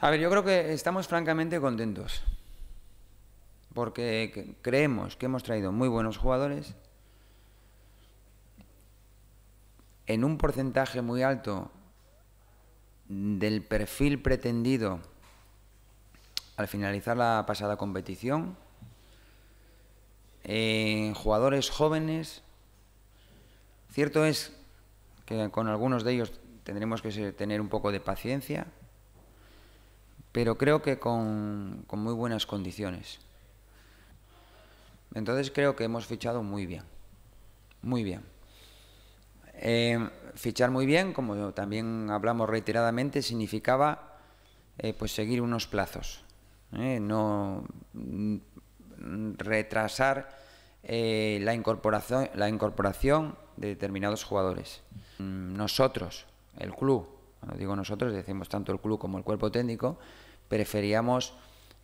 A ver, yo creo que estamos francamente contentos, porque creemos que hemos traído muy buenos jugadores en un porcentaje muy alto del perfil pretendido al finalizar la pasada competición, jugadores jóvenes, cierto es que con algunos de ellos tendremos que tener un poco de paciencia, pero creo que con, muy buenas condiciones. Entonces creo que hemos fichado muy bien, muy bien. Eh, fichar muy bien, como también hablamos reiteradamente, significaba eh, pues seguir unos plazos, eh, no retrasar la, incorporación, la incorporación de determinados jugadores. Nosotros, el club, cuando digo nosotros, decimos tanto el club como el cuerpo técnico, preferíamos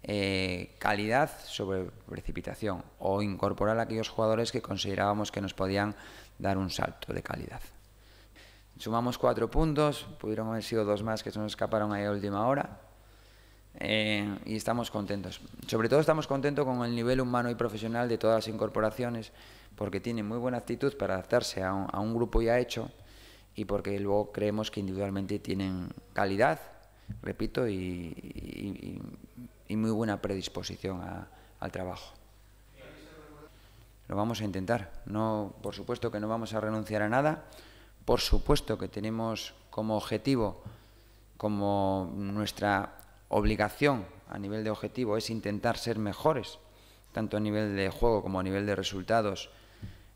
eh, calidad sobre precipitación o incorporar a aquellos jugadores que considerábamos que nos podían dar un salto de calidad. Sumamos cuatro puntos, pudieron haber sido dos más que se nos escaparon ahí a última hora. Eh, y estamos contentos. Sobre todo estamos contentos con el nivel humano y profesional de todas las incorporaciones, porque tienen muy buena actitud para adaptarse a un grupo ya hecho, y porque luego creemos que individualmente tienen calidad, repito, y, muy buena predisposición al trabajo. Lo vamos a intentar. No, por supuesto que no vamos a renunciar a nada. Por supuesto que tenemos como objetivo, como nuestra obligación a nivel de objetivo es intentar ser mejores, tanto a nivel de juego como a nivel de resultados,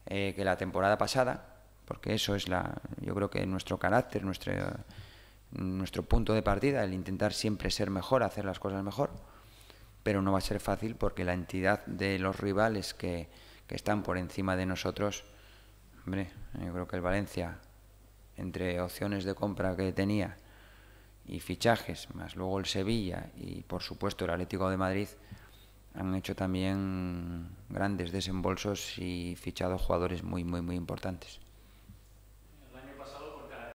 eh, que la temporada pasada porque eso es la, yo creo que nuestro carácter, nuestro, nuestro punto de partida, el intentar siempre ser mejor, hacer las cosas mejor, pero no va a ser fácil porque la entidad de los rivales que, que están por encima de nosotros, hombre, yo creo que el Valencia, entre opciones de compra que tenía y fichajes, más luego el Sevilla y por supuesto el Atlético de Madrid, han hecho también grandes desembolsos y fichado jugadores muy, muy, muy importantes.